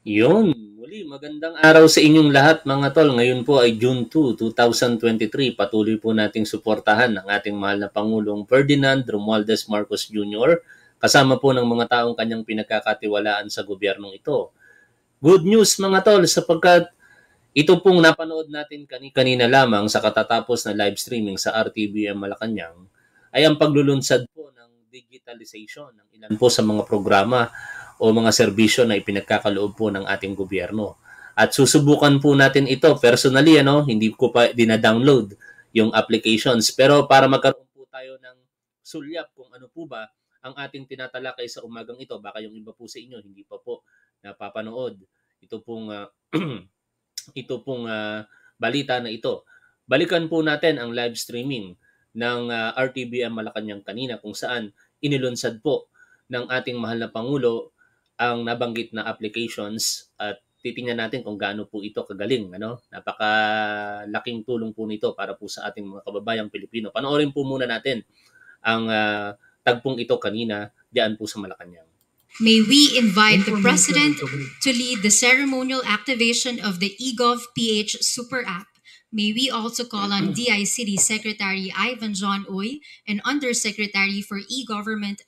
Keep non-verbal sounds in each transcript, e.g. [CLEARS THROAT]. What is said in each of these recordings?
Yun, muli magandang araw sa inyong lahat mga tol. Ngayon po ay June 2, 2023. Patuloy po nating suportahan ang ating mahal na Pangulong Ferdinand Romualdez Marcos Jr. kasama po ng mga taong kanyang pinagkakatiwalaan sa gobyernong ito. Good news mga tol sapagkat ito pong napanood natin kani kanina lamang sa katatapos na live streaming sa RTBM Malacanang ay ang paglulunsad po ng digitalization ng ilan po sa mga programa o mga serbisyo na ipinagkakaloob po ng ating gobyerno. At susubukan po natin ito personally ano, hindi ko pa dina-download yung applications pero para magkaroon po tayo ng sulyap kung ano po ba ang ating tinatalakay sa umagang ito. Baka yung iba po sa inyo hindi pa po napapanood. Ito pong uh, [CLEARS THROAT] ito pong uh, balita na ito. Balikan po natin ang live streaming ng uh, ah, RTBM Malacanang kanina kung saan inilunsad po ng ating mahal na Pangulo ang nabanggit na applications at titingnan natin kung gaano po ito kagaling. Ano? Napakalaking tulong po nito para po sa ating mga kababayang Pilipino. Panoorin po muna natin ang uh, tagpong ito kanina diyan po sa Malacanang. May we invite the President to lead the ceremonial activation of the eGov PH Super App. May we also call on DI Secretary Ivan John Uy and Undersecretary for E-Government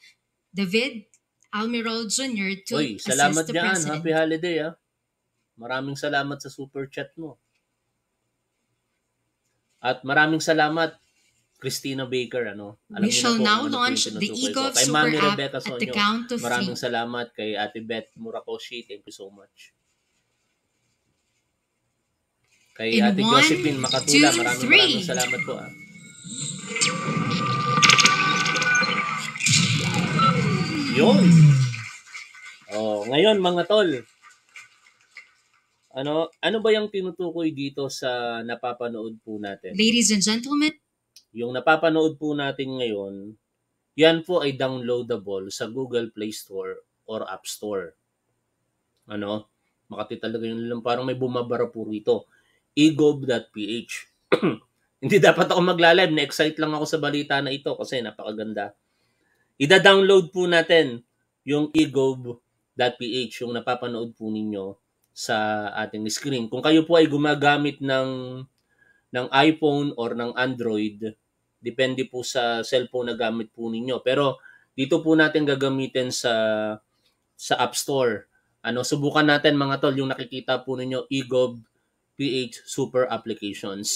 David Almirol Jr. to Oy, salamat assist the President. Happy holiday, ha? Ah. Maraming salamat sa super chat mo. At maraming salamat, Christina Baker. Ano? Alam We shall po, now ano launch the Ego of Super Mami App Rebecca Sonyo. the count of Maraming three. salamat kay Ate Beth Murakoshi. Thank you so much. Kay In Ate one, Josephine Makatula. Two, maraming, maraming salamat po. Ha? Ah. Yun. Oh, ngayon mga tol. Ano, ano ba yung tinutukoy dito sa napapanood po natin? Ladies and gentlemen, yung napapanood po natin ngayon, yan po ay downloadable sa Google Play Store or App Store. Ano? Makati talaga yun lang. Parang may bumabara po rito. egob.ph [CLEARS THROAT] Hindi dapat ako magla-live. Na-excite lang ako sa balita na ito kasi napakaganda Ida-download po natin yung egov.ph, yung napapanood po ninyo sa ating screen. Kung kayo po ay gumagamit ng ng iPhone or ng Android, depende po sa cellphone na gamit po ninyo. Pero dito po natin gagamitin sa sa App Store. Ano, subukan natin mga tol yung nakikita po ninyo eGov PH Super Applications.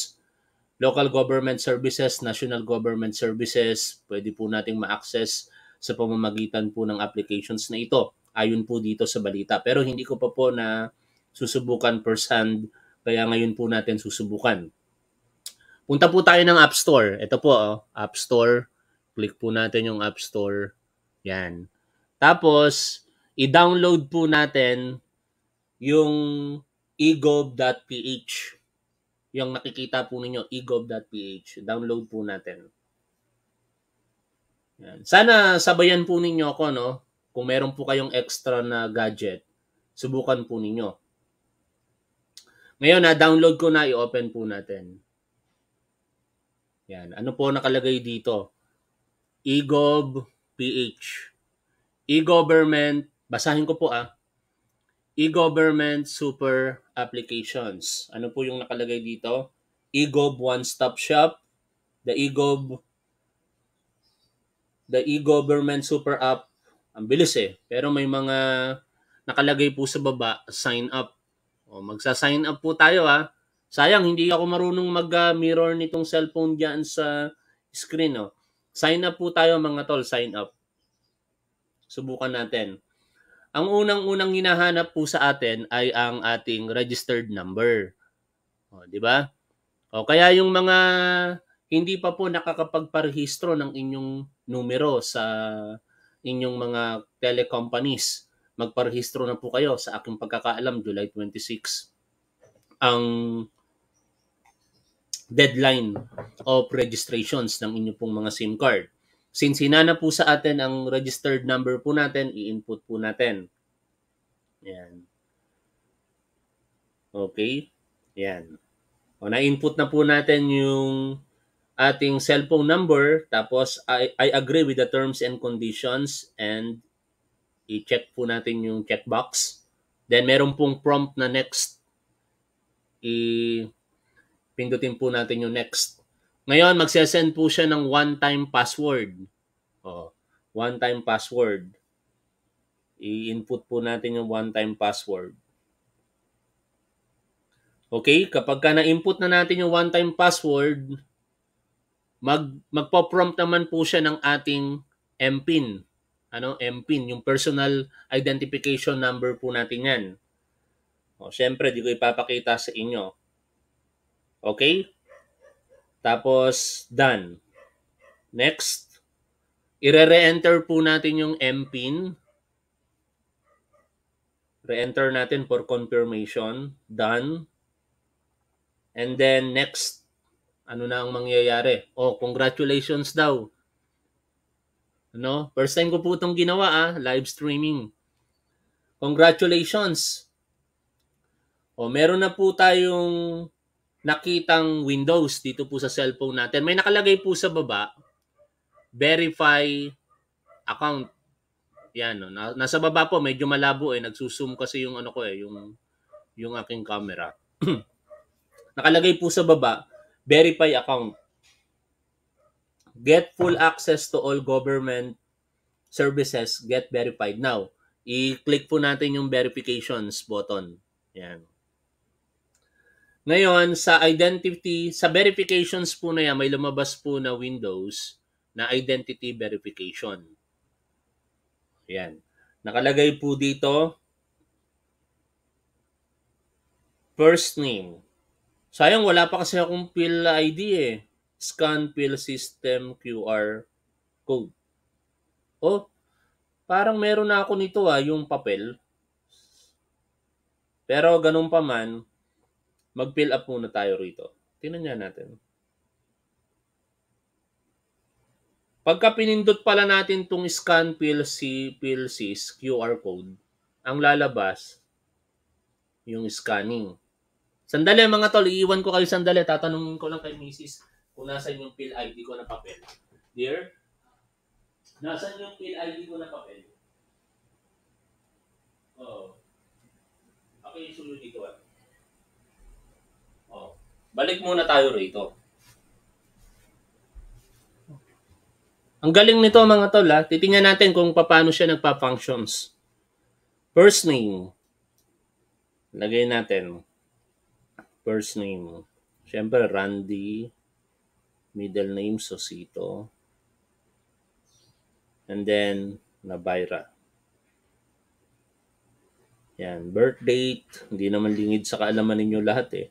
Local Government Services, National Government Services, pwede po nating ma-access sa pamamagitan po ng applications na ito ayon po dito sa balita. Pero hindi ko pa po na susubukan first hand kaya ngayon po natin susubukan. Punta po tayo ng App Store. Ito po, oh, App Store. Click po natin yung App Store. Yan. Tapos, i-download po natin yung egov.ph. Yung nakikita po ninyo, egov.ph. Download po natin. Yan. Sana sabayan po ninyo ako, no? Kung meron po kayong extra na gadget, subukan po ninyo. Ngayon, na-download ko na, i-open po natin. Yan. Ano po nakalagay dito? eGov PH. E-government, basahin ko po ah. E-government super applications. Ano po yung nakalagay dito? eGov One Stop Shop, the eGov the e-government super app, ang bilis eh. Pero may mga nakalagay po sa baba, sign up. O, magsa-sign up po tayo ha. Sayang, hindi ako marunong mag-mirror nitong cellphone dyan sa screen. Oh. Sign up po tayo mga tol, sign up. Subukan natin. Ang unang-unang hinahanap po sa atin ay ang ating registered number. O, di ba? O kaya yung mga hindi pa po nakakapagparehistro ng inyong numero sa inyong mga telecompanies. Magparehistro na po kayo sa aking pagkakaalam July 26. Ang deadline of registrations ng inyo pong mga SIM card. Since hinana po sa atin ang registered number po natin, i-input po natin. Yan. Okay? Yan. O, na-input na po natin yung ating cellphone number, tapos I, I agree with the terms and conditions and i-check po natin yung checkbox. Then meron pong prompt na next. I pindutin po natin yung next. Ngayon, magsesend po siya ng one-time password. Oh, one-time password. I-input po natin yung one-time password. Okay, kapag ka na-input na natin yung one-time password, mag magpo-prompt naman po siya ng ating MPIN. Ano, MPIN, yung personal identification number po natin 'yan. O, syempre, di ko ipapakita sa inyo. Okay? Tapos, done. Next, ire-re-enter po natin yung MPIN. Re-enter natin for confirmation. Done. And then, next, ano na ang mangyayari. Oh, congratulations daw. No? First time ko po itong ginawa ah, live streaming. Congratulations. oh, meron na po tayong nakitang Windows dito po sa cellphone natin. May nakalagay po sa baba, verify account. Yan, oh. no? nasa baba po, medyo malabo eh. Nagsusum kasi yung ano ko eh, yung, yung aking camera. [CLEARS THROAT] nakalagay po sa baba, Verify account. Get full access to all government services. Get verified now. I-click po natin yung verifications button. Yan. Ngayon, sa identity, sa verifications po na yan, may lumabas po na Windows na identity verification. Yan. Nakalagay po dito, first name, Sayang, wala pa kasi akong PIL ID eh. Scan PIL System QR Code. Oh, parang meron na ako nito ah, yung papel. Pero ganun pa man, mag-fill up muna tayo rito. Tingnan natin. Pagka pinindot pala natin tong scan PLC, PLC's QR code, ang lalabas yung scanning. Sandali mga tol, iiwan ko kayo sandali. Tatanungin ko lang kay Mrs. kung nasan yung PIL ID ko na papel. Dear, nasan yung PIL ID ko na papel? Oh. Ako yung sunod dito. Ah. Oh. Balik muna tayo rito. Ang galing nito mga tol ha. Ah. Titingnan natin kung paano siya nagpa-functions. First name. Lagay natin. First name, syempre Randy. Middle name, Sosito. And then, Nabaira. Yan, birth date, hindi naman lingid sa kaalaman ninyo lahat eh.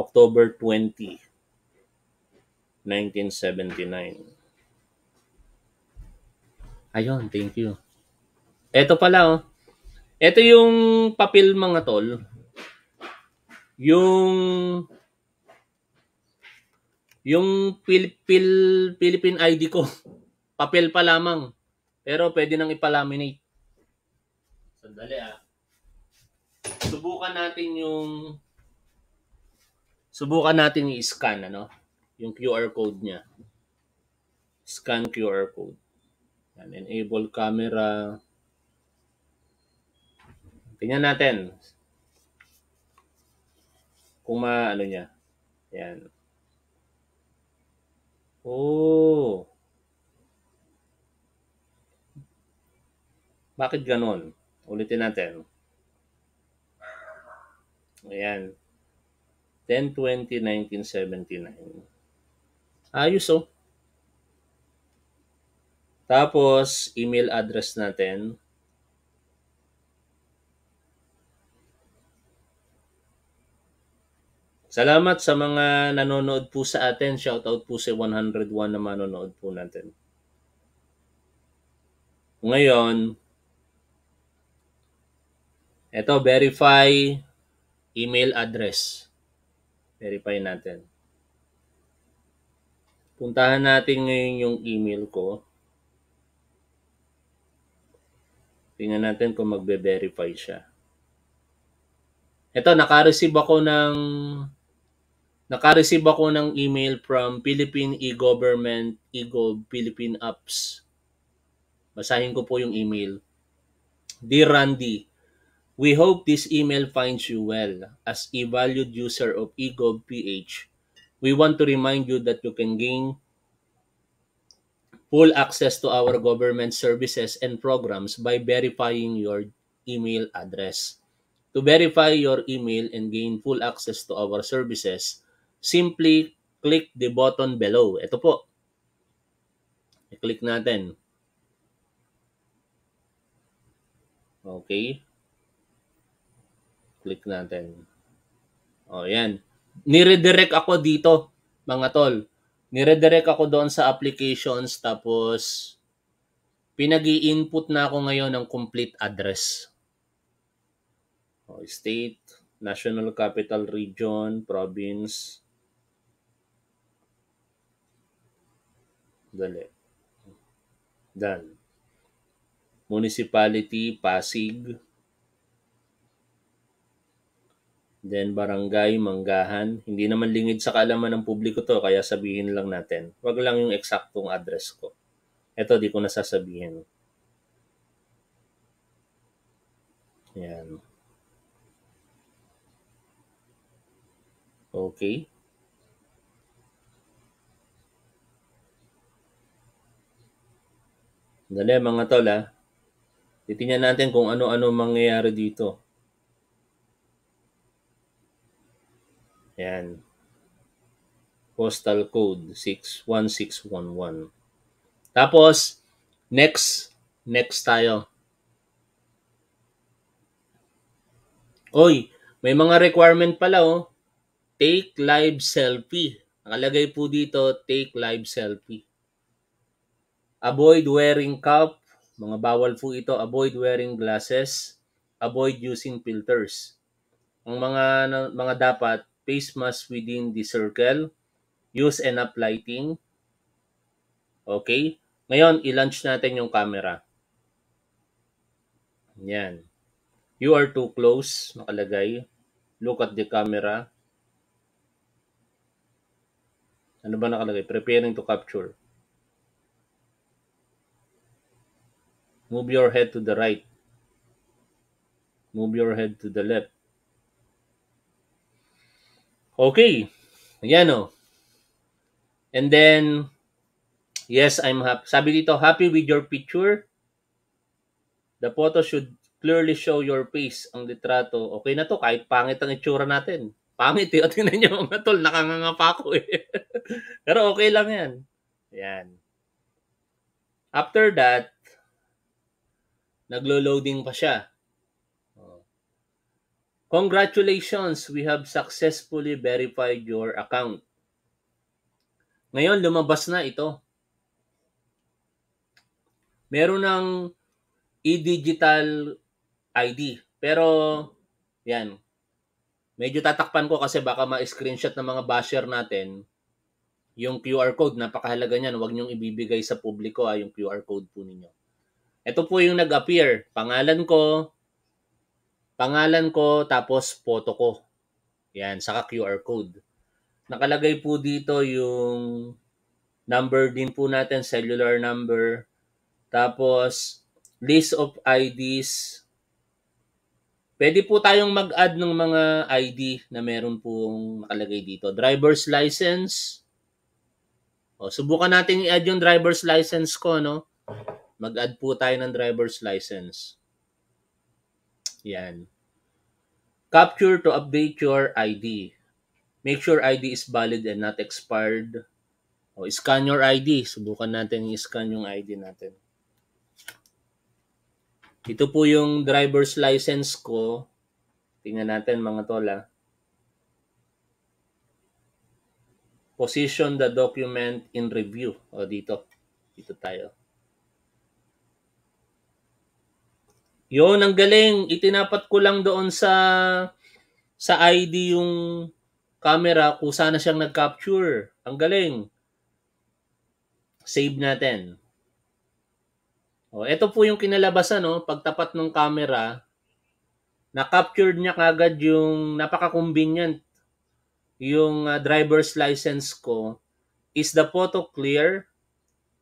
October 20, 1979. Ayun, thank you. Ito pala oh. Ito yung papel mga tol yung yung Pil Pil Philippine ID ko, [LAUGHS] papel pa lamang. Pero pwede nang ipalaminate. Sandali ah. Subukan natin yung subukan natin i-scan ano, yung QR code niya. Scan QR code. Yan, enable camera. Tingnan natin. Kung maano niya. Ayan. Oh. Bakit ganon? Ulitin natin. Ayan. 10-20-1979. Ayos oh. Tapos, email address natin, Salamat sa mga nanonood po sa atin. Shoutout po sa 101 na manonood po natin. Ngayon, ito, verify email address. Verify natin. Puntahan natin ngayon yung email ko. Tingnan natin kung magbe-verify siya. Ito, naka-receive ako ng Naka-receive ako ng email from Philippine e-government, e-gov Philippine apps. Basahin ko po yung email. Dear Randy, we hope this email finds you well. As a valued user of eGovPH, we want to remind you that you can gain full access to our government services and programs by verifying your email address. To verify your email and gain full access to our services, simply click the button below. Ito po. I-click natin. Okay. Click natin. O, oh, yan. Niredirect ako dito, mga tol. Niredirect ako doon sa applications tapos pinag input na ako ngayon ng complete address. O, oh, state, national capital region, province, Dali. Dan. Municipality, Pasig. Then barangay, Manggahan. Hindi naman lingid sa kaalaman ng publiko to, kaya sabihin lang natin. Wag lang yung eksaktong address ko. Ito, di ko nasasabihin. Yan. Okay. Dali mga tol ha. Ah. Titingnan natin kung ano-ano mangyayari dito. Yan. Postal code 61611. Tapos, next, next tayo. Oy, may mga requirement pala oh. Take live selfie. Nakalagay po dito, take live selfie. Avoid wearing cap. Mga bawal po ito. Avoid wearing glasses. Avoid using filters. Ang mga, mga dapat, face mask within the circle. Use enough lighting. Okay? Ngayon, i-launch natin yung camera. Yan. You are too close, nakalagay. Look at the camera. Ano ba nakalagay? Preparing to capture. Move your head to the right. Move your head to the left. Okay. Ayan o. Oh. And then, yes, I'm happy. Sabi dito, happy with your picture. The photo should clearly show your face ang litrato. Okay na to, kahit pangit ang itsura natin. Pangit eh. O [LAUGHS] tingnan nyo mga tol, nakanganga pa ako eh. [LAUGHS] Pero okay lang yan. Yan. After that, Naglo-loading pa siya. Oh. Congratulations, we have successfully verified your account. Ngayon, lumabas na ito. Meron ng e-digital ID. Pero, yan. Medyo tatakpan ko kasi baka ma-screenshot ng mga basher natin yung QR code. Napakahalaga niyan. Huwag niyong ibibigay sa publiko ah, yung QR code po ninyo. Ito po yung nag-appear. Pangalan ko, pangalan ko, tapos photo ko. Yan, saka QR code. Nakalagay po dito yung number din po natin, cellular number. Tapos, list of IDs. Pwede po tayong mag-add ng mga ID na meron pong nakalagay dito. Driver's license. O, subukan natin i-add yung driver's license ko, no? Mag-add po tayo ng driver's license. Yan. Capture to update your ID. Make sure ID is valid and not expired. O, scan your ID. Subukan natin i-scan yung ID natin. Ito po yung driver's license ko. Tingnan natin mga tola. Ah. Position the document in review. O dito. Dito tayo. Yon ang galing. Itinapat ko lang doon sa sa ID yung camera kung sana siyang nag-capture. Ang galing. Save natin. O, ito po yung kinalabasan, no? pagtapat ng camera, na-captured niya kagad yung napaka-convenient yung uh, driver's license ko. Is the photo clear?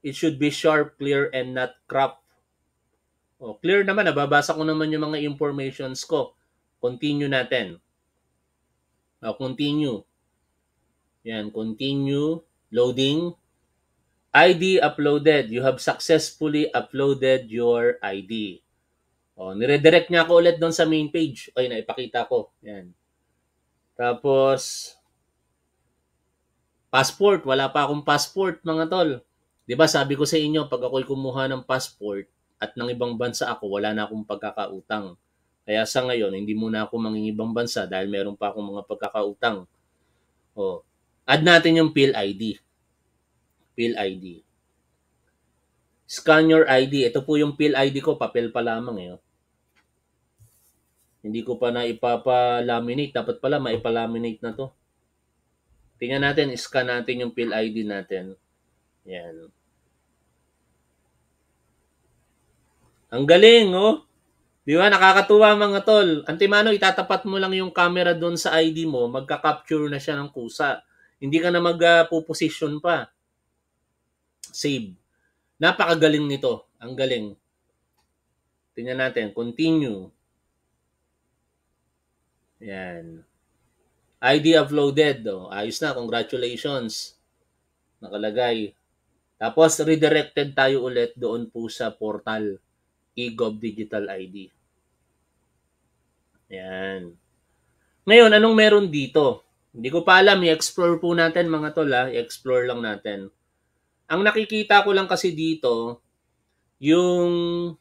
It should be sharp, clear, and not cropped Oh, clear naman, nababasa ko naman yung mga informations ko. Continue natin. Oh, continue. Yan, continue. Loading. ID uploaded. You have successfully uploaded your ID. Oh, nire-direct niya ako ulit doon sa main page. Ay, naipakita ko. Yan. Tapos, passport. Wala pa akong passport, mga tol. 'Di ba sabi ko sa inyo, pag ako'y kumuha ng passport, at ng ibang bansa ako, wala na akong pagkakautang. Kaya sa ngayon, hindi muna ako mangingibang bansa dahil meron pa akong mga pagkakautang. O, add natin yung PIL ID. PIL ID. Scan your ID. Ito po yung PIL ID ko, papel pa lamang eh. Oh. Hindi ko pa na ipapalaminate. Dapat pala maipalaminate na to. Tingnan natin, scan natin yung PIL ID natin. Yan. Ang galing, oh. Di ba? Nakakatuwa mga tol. Antimano, itatapat mo lang yung camera doon sa ID mo, magka-capture na siya ng kusa. Hindi ka na mag-position pa. Save. Napakagaling nito. Ang galing. Tingnan natin. Continue. Yan. ID uploaded. Oh. Ayos na. Congratulations. Nakalagay. Tapos, redirected tayo ulit doon po sa portal eGov Digital ID. Ayan. Ngayon, anong meron dito? Hindi ko pa alam. I-explore po natin mga tol ha. I-explore lang natin. Ang nakikita ko lang kasi dito, yung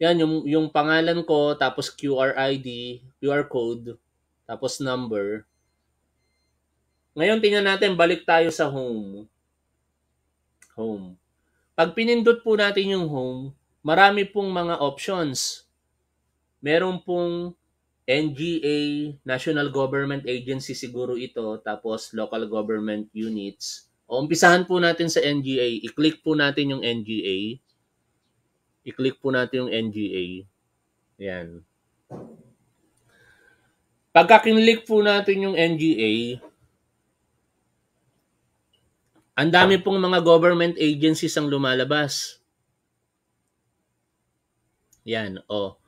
yan yung yung pangalan ko tapos QR ID, QR code, tapos number. Ngayon tingnan natin balik tayo sa home. Home. Pag pinindot po natin yung home, marami pong mga options. Meron pong NGA, National Government Agency siguro ito, tapos local government units. O, umpisahan po natin sa NGA. I-click po natin yung NGA. I-click po natin yung NGA. Ayan. Pagka click po natin yung NGA, ang dami pong mga government agencies ang lumalabas. Yan, oh.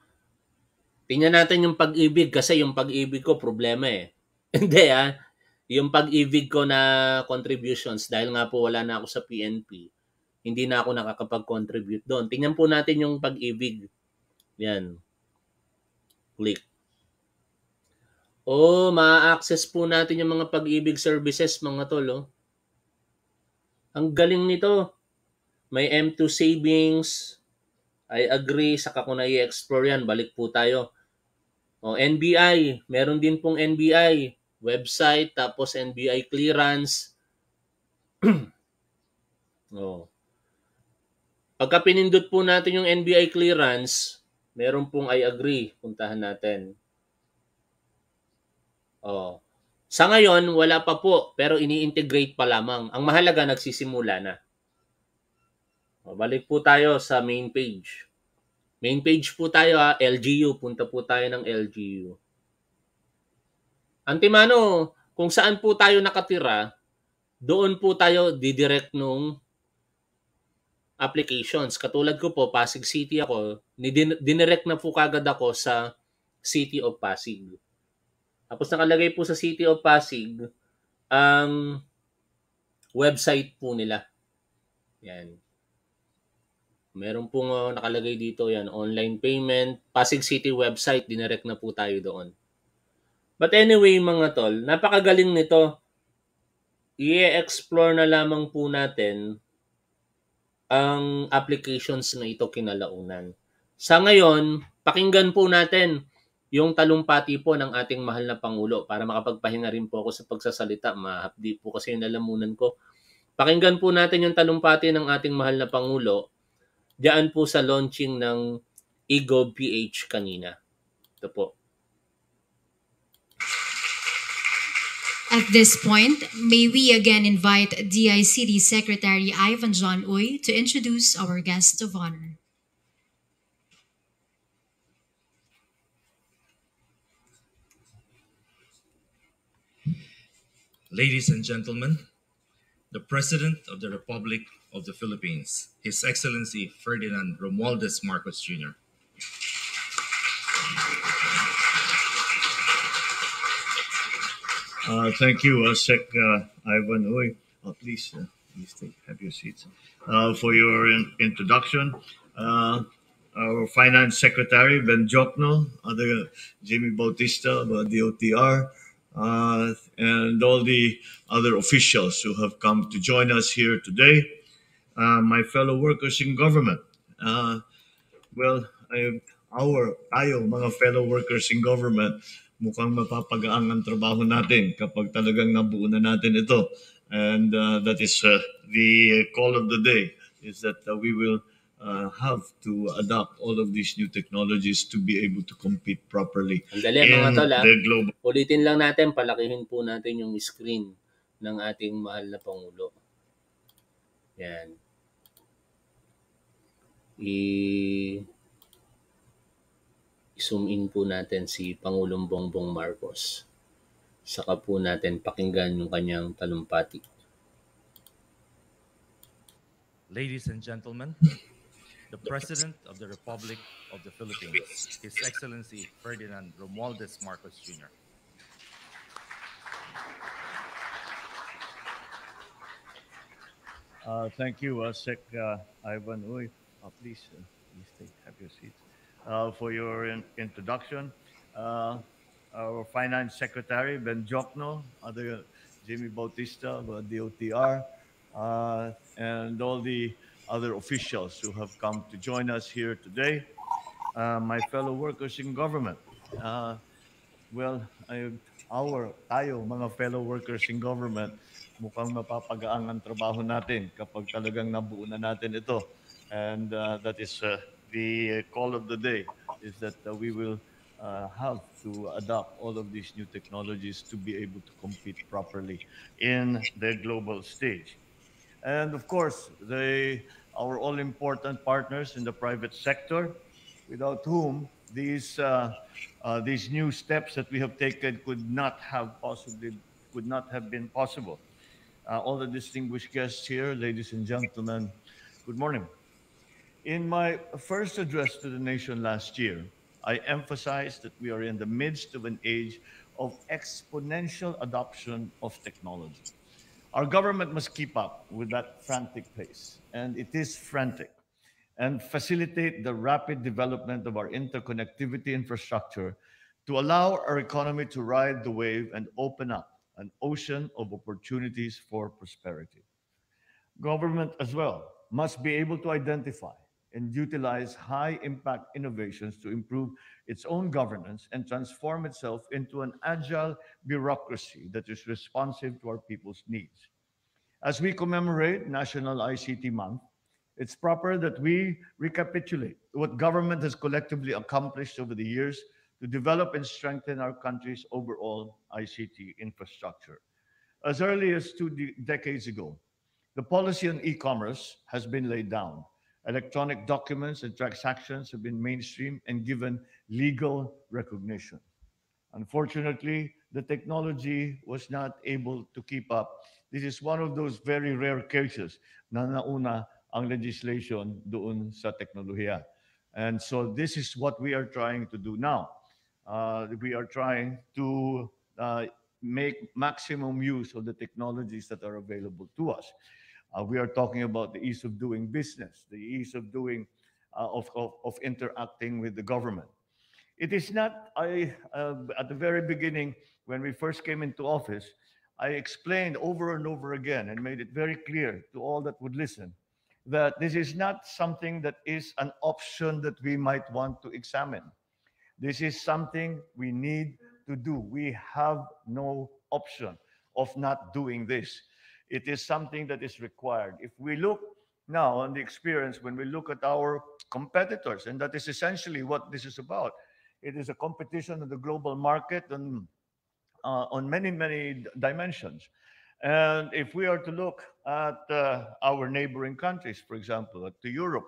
Tingnan natin yung pag-ibig kasi yung pag-ibig ko problema eh. [LAUGHS] Hindi ah. Yung pag-ibig ko na contributions dahil nga po wala na ako sa PNP, hindi na ako nakakapag-contribute doon. Tingnan po natin yung pag-ibig. Yan. Click. Oh, ma-access po natin yung mga pag-ibig services mga tol. Oh. Ang galing nito. May M2 savings, I agree, saka ko na i-explore yan. Balik po tayo. O, NBI, meron din pong NBI. Website, tapos NBI clearance. [CLEARS THROAT] o. Pagka pinindot po natin yung NBI clearance, meron pong I agree. Puntahan natin. O. Sa ngayon, wala pa po, pero ini-integrate pa lamang. Ang mahalaga, nagsisimula na. Balik po tayo sa main page. Main page po tayo ha, ah. LGU. Punta po tayo ng LGU. Antimano, kung saan po tayo nakatira, doon po tayo didirect nung applications. Katulad ko po, Pasig City ako, dinirect na po kagad ako sa City of Pasig. Tapos nakalagay po sa City of Pasig ang um, website po nila. Yan. Meron pong uh, nakalagay dito yan, online payment, Pasig City website, dinirect na po tayo doon. But anyway mga tol, napakagaling nito. I-explore na lamang po natin ang applications na ito kinalaunan. Sa ngayon, pakinggan po natin yung talumpati po ng ating mahal na Pangulo para makapagpahinga rin po ako sa pagsasalita. Mahapdi po kasi yung lalamunan ko. Pakinggan po natin yung talumpati ng ating mahal na Pangulo diyan po sa launching ng eGov PH kanina. Ito po. At this point, may we again invite DICD Secretary Ivan John Uy to introduce our guest of honor. Ladies and gentlemen, the President of the Republic of the Philippines, His Excellency Ferdinand Romualdez Marcos Jr. Uh, thank you, uh, Sec uh, Ivan Uy. Uh, please, uh, please take, have your seats. Uh, for your in introduction, uh, our Finance Secretary, Ben Jokno, other Jimmy Bautista, of the OTR, uh, and all the other officials who have come to join us here today, uh, my fellow workers in government. Uh, well, I, our, tayo, mga fellow workers in government, mukhang mapapagaang ang trabaho natin kapag talagang nabuo na natin ito. And uh, that is uh, the call of the day, is that uh, we will uh, have to adopt all of these new technologies to be able to compete properly. Ang dali, mga tol, ah. global... ulitin lang natin, palakihin po natin yung screen ng ating mahal na Pangulo. Yan. I zoom in po natin si Pangulong Bongbong Marcos. Saka po natin pakinggan yung kanyang talumpati. Ladies and gentlemen, the President of the Republic of the Philippines, His Excellency Ferdinand Romualdez Marcos Jr. Uh, thank you, uh, Sec uh, Ivan Uy. Uh, please, uh, please take, have your seats. Uh, for your in introduction, uh, our Finance Secretary, Ben Jokno, other Jimmy Bautista, DOTR, and all the other officials who have come to join us here today, uh, my fellow workers in government. Uh, well, I, our, tayo, mga fellow workers in government, mukhang mapapagaang ang trabaho natin kapag talagang nabuo na natin ito. And uh, that is uh, the call of the day, is that uh, we will uh, have to adopt all of these new technologies to be able to compete properly in the global stage. And of course, they, our all important partners in the private sector, without whom these, uh, uh, these new steps that we have taken could not have possibly, could not have been possible. Uh, all the distinguished guests here, ladies and gentlemen, good morning. In my first address to the nation last year, I emphasized that we are in the midst of an age of exponential adoption of technology. Our government must keep up with that frantic pace, and it is frantic, and facilitate the rapid development of our interconnectivity infrastructure to allow our economy to ride the wave and open up an ocean of opportunities for prosperity. Government as well must be able to identify and utilize high impact innovations to improve its own governance and transform itself into an agile bureaucracy that is responsive to our people's needs. As we commemorate National ICT Month, it's proper that we recapitulate what government has collectively accomplished over the years to develop and strengthen our country's overall ICT infrastructure. As early as two de decades ago, the policy on e-commerce has been laid down electronic documents and transactions have been mainstream and given legal recognition. Unfortunately, the technology was not able to keep up. This is one of those very rare cases na nauna ang legislation doon sa teknolohiya. And so this is what we are trying to do now. Uh, we are trying to uh, make maximum use of the technologies that are available to us. Uh, we are talking about the ease of doing business, the ease of doing, uh, of, of, of, interacting with the government. It is not, I, uh, at the very beginning, when we first came into office, I explained over and over again and made it very clear to all that would listen that this is not something that is an option that we might want to examine. This is something we need to do. We have no option of not doing this. It is something that is required. If we look now on the experience, when we look at our competitors, and that is essentially what this is about, it is a competition in the global market and uh, on many, many dimensions. And if we are to look at uh, our neighboring countries, for example, to Europe,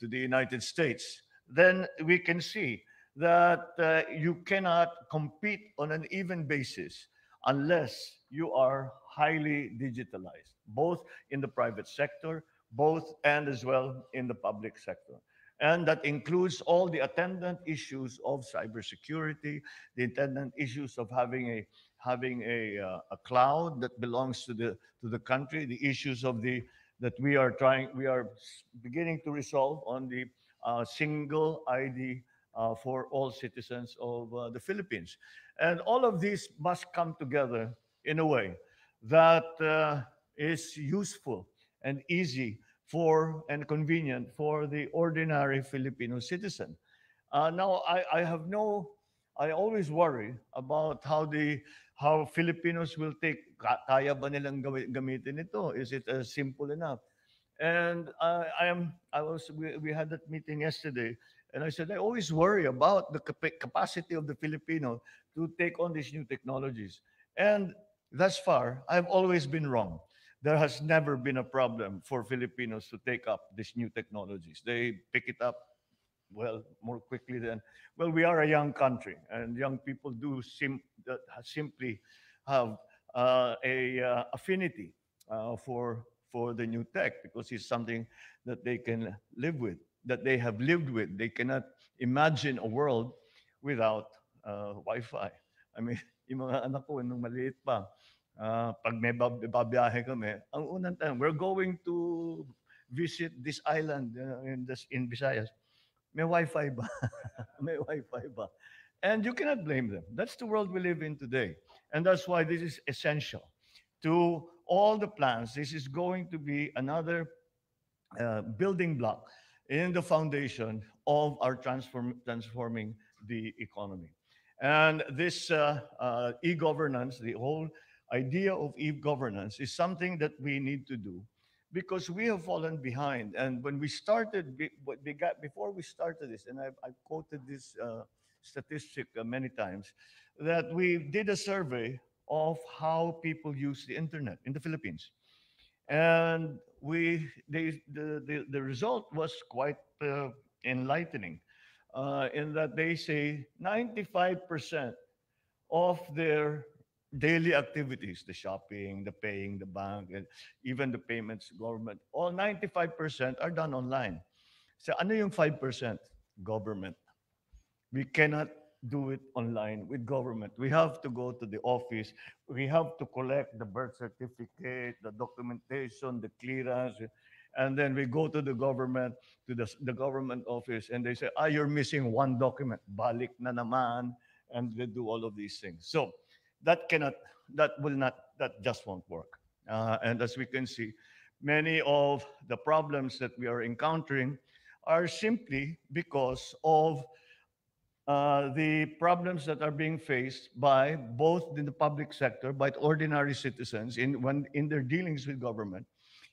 to the United States, then we can see that uh, you cannot compete on an even basis unless you are highly digitalized, both in the private sector, both and as well in the public sector. And that includes all the attendant issues of cybersecurity, the attendant issues of having a having a, uh, a cloud that belongs to the to the country, the issues of the that we are trying we are beginning to resolve on the uh, single ID uh, for all citizens of uh, the Philippines. And all of these must come together in a way that uh, is useful and easy for and convenient for the ordinary Filipino citizen. Uh, now, I, I have no, I always worry about how the how Filipinos will take, kaya ba nilang gamitin ito? Is it uh, simple enough? And uh, I am, I was, we, we had that meeting yesterday, and I said, I always worry about the capacity of the Filipino to take on these new technologies. And thus far, I've always been wrong. There has never been a problem for Filipinos to take up these new technologies. They pick it up, well, more quickly than, well, we are a young country, and young people do sim- uh, simply have uh, a uh, affinity uh, for for the new tech because it's something that they can live with, that they have lived with. They cannot imagine a world without uh, Wi-Fi. I mean, yung mga anak ko nung maliit pa. Uh, pag may bab- babiyahe kami, ang unang time, we're going to visit this island uh, in, this, in Visayas. May wifi ba? [LAUGHS] may wifi ba? And you cannot blame them. That's the world we live in today. And that's why this is essential to all the plans. This is going to be another uh, building block in the foundation of our transform- transforming the economy. And this uh, uh, e-governance, the whole idea of e-governance is something that we need to do because we have fallen behind. And when we started, before we started this, and I've, I've quoted this uh, statistic uh, many times, that we did a survey of how people use the internet in the Philippines. And we, they, the, the, the result was quite uh, enlightening uh, in that they say 95% of their daily activities, the shopping, the paying, the bank, and even the payments government, all 95% are done online. So ano yung 5%? Government. We cannot do it online with government. We have to go to the office. We have to collect the birth certificate, the documentation, the clearance and then we go to the government, to the, the government office, and they say, ah, you're missing one document. Balik na naman. And they do all of these things. So that cannot, that will not, that just won't work. Uh, and as we can see, many of the problems that we are encountering are simply because of uh, the problems that are being faced by both in the public sector, by ordinary citizens in when in their dealings with government,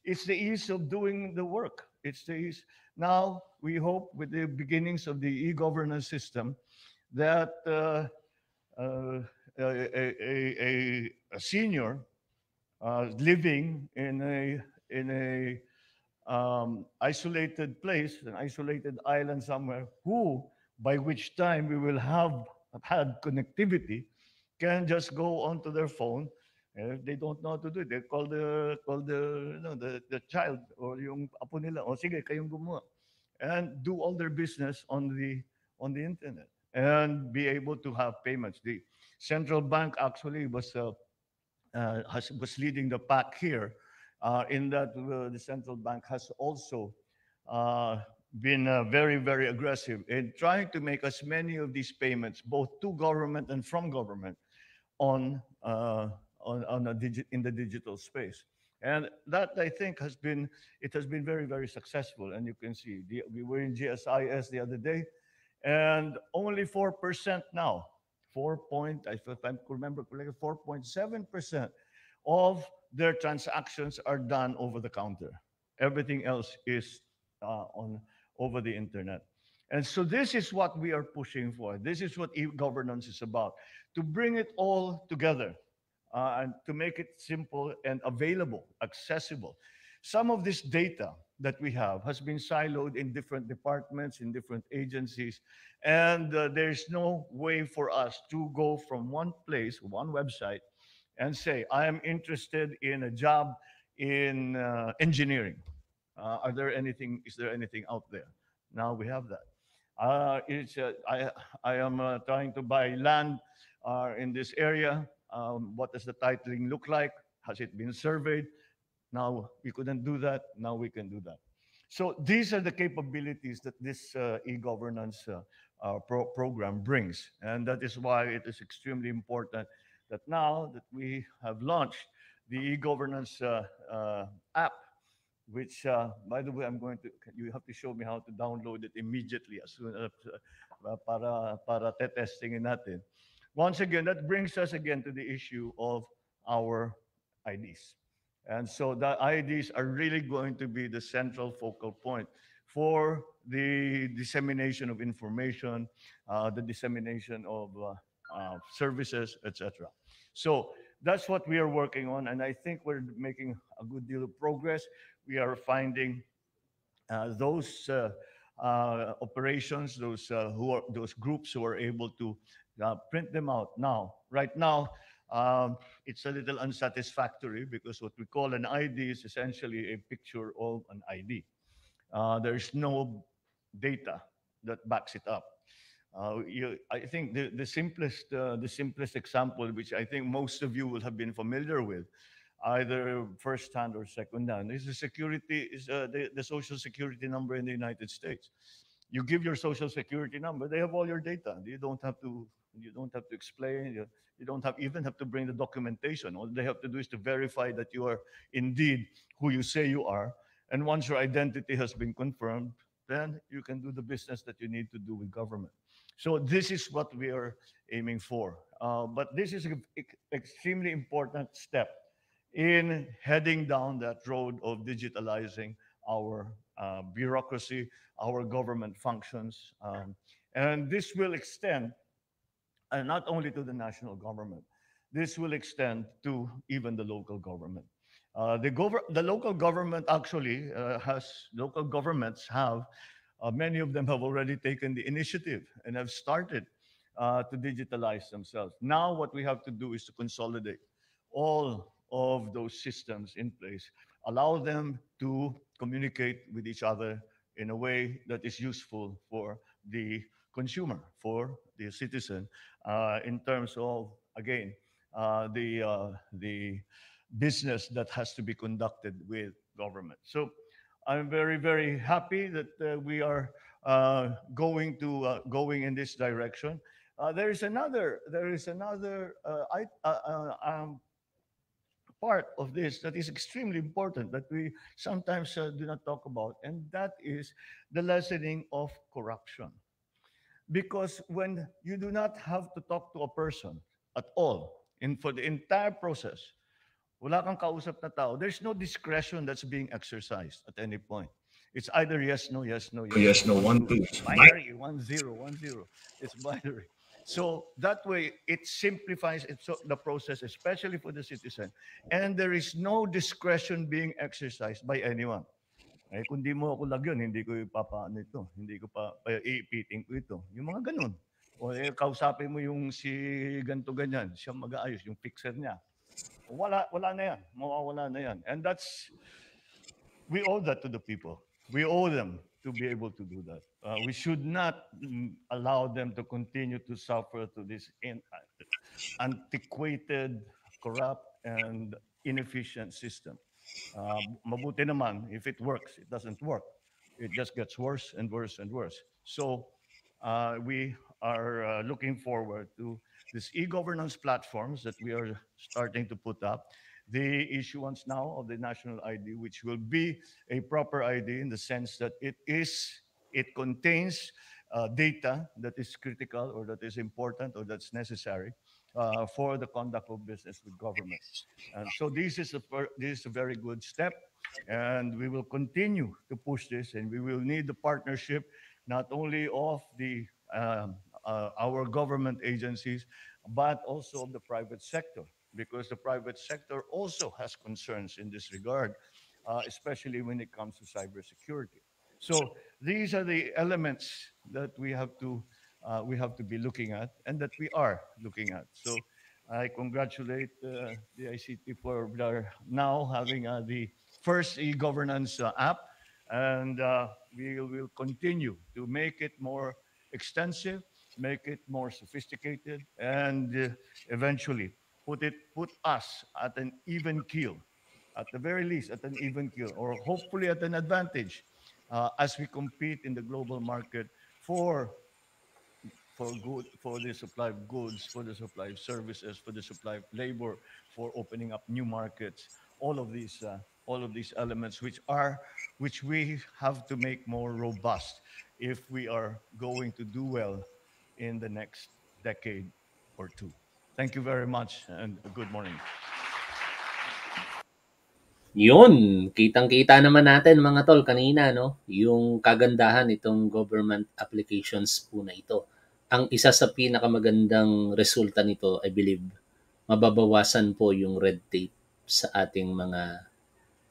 it's the ease of doing the work. It's the ease. Now, we hope with the beginnings of the e governance system that uh, uh, a, a, a, senior uh, living in a, in a um, isolated place, an isolated island somewhere, who by which time we will have had connectivity, can just go onto their phone and if they don't know how to do it, they call the call the you know, the, the child or yung apo nila, o oh, sige, kayong gumawa. And do all their business on the on the internet and be able to have payments. The central bank actually was uh, uh, has, was leading the pack here, uh, in that uh, the central bank has also uh, been uh, very very aggressive in trying to make as many of these payments, both to government and from government, on on, on a digi- in the digital space. And that I think has been, it has been very, very successful. And you can see, the, we were in GSIS the other day, and only 4% now, 4 point, I remember correctly, 4.7% of their transactions are done over the counter. Everything else is uh, on over the internet. And so this is what we are pushing for. This is what e-governance is about, to bring it all together uh, to make it simple and available, accessible. Some of this data that we have has been siloed in different departments, in different agencies, and uh, there's no way for us to go from one place, one website, and say, I am interested in a job in uh, engineering. Uh, are there anything, is there anything out there? Now we have that. Uh, it's, uh, I, I am uh, trying to buy land in this area. Um, what does the titling look like? Has it been surveyed? Now we couldn't do that. Now we can do that. So these are the capabilities that this uh, e-governance uh, uh, pro program brings. And that is why it is extremely important that now that we have launched the e-governance uh, uh, app, which, uh, by the way, I'm going to, you have to show me how to download it immediately as soon as, para, para testing natin. Once again, that brings us again to the issue of our IDs. And so the IDs are really going to be the central focal point for the dissemination of information, uh, the dissemination of uh, uh, services, etc. So that's what we are working on, and I think we're making a good deal of progress. We are finding uh, those uh, uh, operations, those who are those groups who are able to uh, print them out now. Right now, um, it's a little unsatisfactory because what we call an ID is essentially a picture of an ID. Uh, there's no data that backs it up. Uh, you, I think the, the simplest uh, the simplest example, which I think most of you will have been familiar with, either first hand or second hand, is the security is uh, the, the social security number in the United States. You give your social security number, they have all your data. You don't have to you don't have to explain. You, you don't have even have to bring the documentation. All they have to do is to verify that you are indeed who you say you are. And once your identity has been confirmed, then you can do the business that you need to do with government. So this is what we are aiming for. Uh, but this is an extremely important step in heading down that road of digitalizing our uh, bureaucracy, our government functions. Um, and this will extend and uh, not only to the national government. This will extend to even the local government. Uh, the, gov- the local government actually uh, has, local governments have, uh, many of them have already taken the initiative and have started uh, to digitalize themselves. Now, what we have to do is to consolidate all of those systems in place, allow them to communicate with each other in a way that is useful for the consumer, for the citizen uh, in terms of, again, uh, the, uh, the business that has to be conducted with government. So I'm very, very happy that we are going to going in this direction. there is another, there is another I, um, part of this that is extremely important that we sometimes uh, do not talk about, and that is the lessening of corruption because when you do not have to talk to a person at all, and for the entire process, wala kang kausap na tao, there's no discretion that's being exercised at any point. It's either yes, no, yes, no, yes, yes no, one, two. It's binary, one, zero, one, zero. It's binary. So that way, it simplifies it, so the process, especially for the citizen. And there is no discretion being exercised by anyone. Eh, kung di mo ako lagyan, hindi ko ipapaano ito. Hindi ko pa, pa iipitin ko ito. Yung mga ganun. O eh, kausapin mo yung si ganto ganyan, siya mag-aayos, yung fixer niya. Wala, wala na yan. Mawawala na yan. And that's, we owe that to the people. We owe them to be able to do that. Uh, we should not mm, allow them to continue to suffer to this in, uh, antiquated, corrupt, and inefficient system. Ah, mabuti naman, if it works, it doesn't work. It just gets worse and worse and worse. So uh, we are uh, looking forward to these e-governance platforms that we are starting to put up. The issuance now of the national ID, which will be a proper ID in the sense that it is, it contains uh, data that is critical or that is important or that's necessary uh, for the conduct of business with government. And so this is a this is a very good step, and we will continue to push this, and we will need the partnership not only of the um, uh, our government agencies, but also of the private sector, because the private sector also has concerns in this regard, uh, especially when it comes to cybersecurity. So these are the elements that we have to uh, we have to be looking at and that we are looking at. So I congratulate uh, the ICT for their now having uh, the first e-governance uh, app and uh, we will continue to make it more extensive, make it more sophisticated and uh, eventually put it put us at an even keel at the very least at an even keel or hopefully at an advantage as we compete in the global market for for good for the supply of goods, for the supply of services, for the supply of labor, for opening up new markets. All of these, uh, all of these elements, which are, which we have to make more robust if we are going to do well in the next decade or two. Thank you very much and good morning. Yun, kitang-kita naman natin mga tol kanina, no? Yung kagandahan itong government applications po na ito ang isa sa pinakamagandang resulta nito, I believe, mababawasan po yung red tape sa ating mga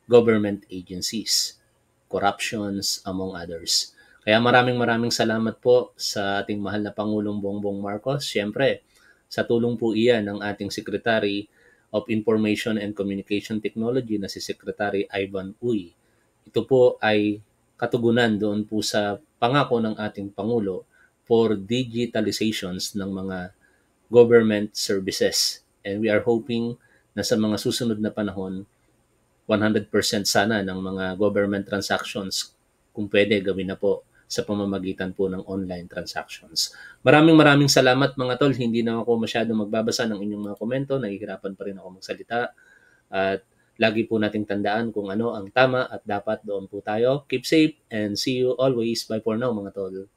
government agencies, corruptions, among others. Kaya maraming maraming salamat po sa ating mahal na Pangulong Bongbong Marcos. Siyempre, sa tulong po iyan ng ating Secretary of Information and Communication Technology na si Secretary Ivan Uy. Ito po ay katugunan doon po sa pangako ng ating Pangulo for digitalizations ng mga government services. And we are hoping na sa mga susunod na panahon, 100% sana ng mga government transactions kung pwede gawin na po sa pamamagitan po ng online transactions. Maraming maraming salamat mga tol. Hindi na ako masyado magbabasa ng inyong mga komento. Nahihirapan pa rin ako magsalita. At lagi po nating tandaan kung ano ang tama at dapat doon po tayo. Keep safe and see you always. Bye for now mga tol.